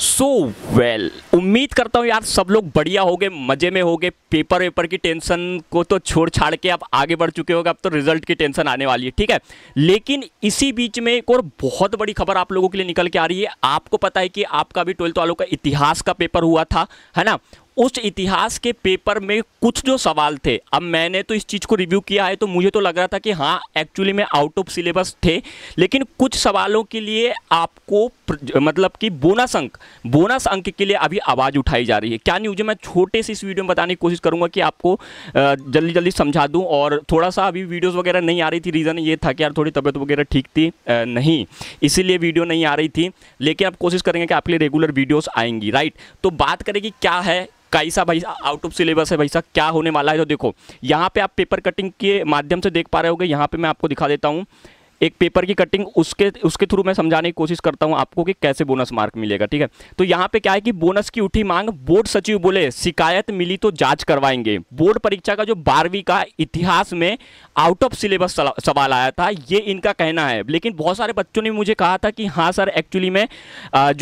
सो so well well, उम्मीद करता हूँ यार सब लोग बढ़िया हो गए मज़े में हो गए पेपर वेपर की टेंशन को तो छोड़ छाड़ के आप आगे बढ़ चुके होगे अब तो रिजल्ट की टेंशन आने वाली है ठीक है लेकिन इसी बीच में एक और बहुत बड़ी खबर आप लोगों के लिए निकल के आ रही है आपको पता है कि आपका भी ट्वेल्थ वालों का इतिहास का पेपर हुआ था है ना उस इतिहास के पेपर में कुछ जो सवाल थे अब मैंने तो इस चीज़ को रिव्यू किया है तो मुझे तो लग रहा था कि हाँ एक्चुअली में आउट ऑफ सिलेबस थे लेकिन कुछ सवालों के लिए आपको मतलब कि बोनस अंक बोनस अंक के लिए अभी आवाज़ उठाई जा रही है क्या न्यूज है मैं छोटे से इस वीडियो में बताने की कोशिश करूँगा कि आपको जल्दी जल्दी समझा दूँ और थोड़ा सा अभी वीडियोज़ वगैरह नहीं आ रही थी रीज़न ये था कि यार थोड़ी तबीयत वगैरह ठीक थी नहीं इसीलिए वीडियो नहीं आ रही थी लेकिन आप कोशिश करेंगे कि आपके लिए रेगुलर वीडियोज़ आएंगी राइट तो बात करें कि क्या है कैसा भाई आउट ऑफ सिलेबस है भाई साहब क्या होने वाला है तो देखो यहाँ पे आप पेपर कटिंग के माध्यम से देख पा रहे होगे यहाँ पे मैं आपको दिखा देता हूँ एक पेपर की कटिंग उसके उसके थ्रू मैं समझाने की कोशिश करता हूं आपको कि कैसे बोनस मार्क मिलेगा ठीक है तो यहाँ पे क्या है कि बोनस की उठी मांग बोर्ड सचिव बोले शिकायत मिली तो जांच करवाएंगे बोर्ड परीक्षा का जो बारहवीं का इतिहास में आउट ऑफ सिलेबस सवाल आया था ये इनका कहना है लेकिन बहुत सारे बच्चों ने मुझे कहा था कि हाँ सर एक्चुअली में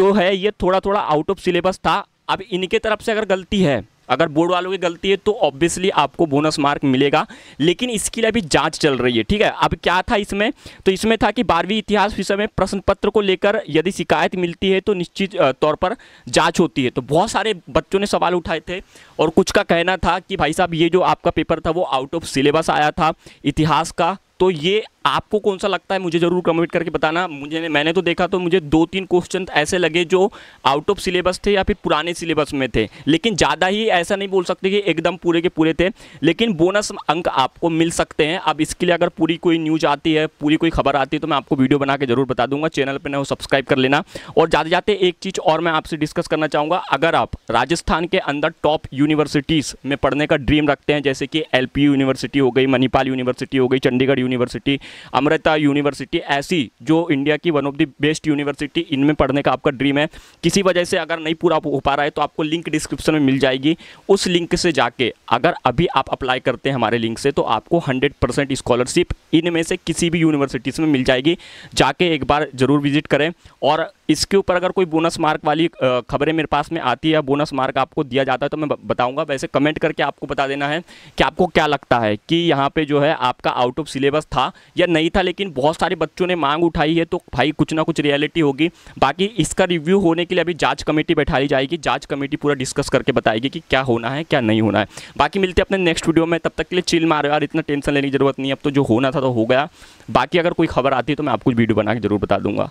जो है ये थोड़ा थोड़ा आउट ऑफ सिलेबस था अब इनके तरफ से अगर गलती है अगर बोर्ड वालों की गलती है तो ऑब्वियसली आपको बोनस मार्क मिलेगा लेकिन इसके लिए अभी जांच चल रही है ठीक है अब क्या था इसमें तो इसमें था कि बारहवीं इतिहास विषय में प्रश्न पत्र को लेकर यदि शिकायत मिलती है तो निश्चित तौर पर जांच होती है तो बहुत सारे बच्चों ने सवाल उठाए थे और कुछ का कहना था कि भाई साहब ये जो आपका पेपर था वो आउट ऑफ सिलेबस आया था इतिहास का तो ये आपको कौन सा लगता है मुझे ज़रूर कमेंट करके बताना मुझे मैंने तो देखा तो मुझे दो तीन क्वेश्चन ऐसे लगे जो आउट ऑफ सिलेबस थे या फिर पुराने सिलेबस में थे लेकिन ज़्यादा ही ऐसा नहीं बोल सकते कि एकदम पूरे के पूरे थे लेकिन बोनस अंक आपको मिल सकते हैं अब इसके लिए अगर पूरी कोई न्यूज़ आती है पूरी कोई खबर आती है तो मैं आपको वीडियो बना के ज़रूर बता दूंगा चैनल पर ना हो सब्सक्राइब कर लेना और जाते जाते एक चीज़ और मैं आपसे डिस्कस करना चाहूँगा अगर आप राजस्थान के अंदर टॉप यूनिवर्सिटीज़ में पढ़ने का ड्रीम रखते हैं जैसे कि एल यूनिवर्सिटी हो गई मणिपाल यूनिवर्सिटी हो गई चंडीगढ़ यूनिवर्सिटी अमृता यूनिवर्सिटी ऐसी जो इंडिया की one of the best university इनमें पढ़ने का आपका ड्रीम है किसी वजह से अगर नहीं पूरा हो पा रहा है तो आपको लिंक डिस्क्रिप्शन में मिल जाएगी उस लिंक से जाके अगर अभी आप अप्लाई करते हैं हमारे लिंक से तो आपको हंड्रेड परसेंट स्कॉलरशिप इनमें से किसी भी यूनिवर्सिटीज़ में मिल जाएगी जाके एक बार ज़रूर विजिट करें और इसके ऊपर अगर कोई बोनस मार्क वाली खबरें मेरे पास में आती है बोनस मार्क आपको दिया जाता है तो मैं बताऊंगा वैसे कमेंट करके आपको बता देना है कि आपको क्या लगता है कि यहाँ पे जो है आपका आउट ऑफ सिलेबस था या नहीं था लेकिन बहुत सारे बच्चों ने मांग उठाई है तो भाई कुछ ना कुछ रियलिटी होगी बाकी इसका रिव्यू होने के लिए अभी जाँच कमेटी बैठा ली जाएगी जाँच कमेटी पूरा डिस्कस करके बताएगी कि क्या होना है क्या नहीं होना है बाकी मिलते अपने नेक्स्ट वीडियो में तब तक के लिए चिल मारो यार इतना टेंशन लेने की जरूरत नहीं अब तो जो होना था तो हो गया बाकी अगर कोई खबर आती है तो मैं आपको वीडियो बना के जरूर बता दूंगा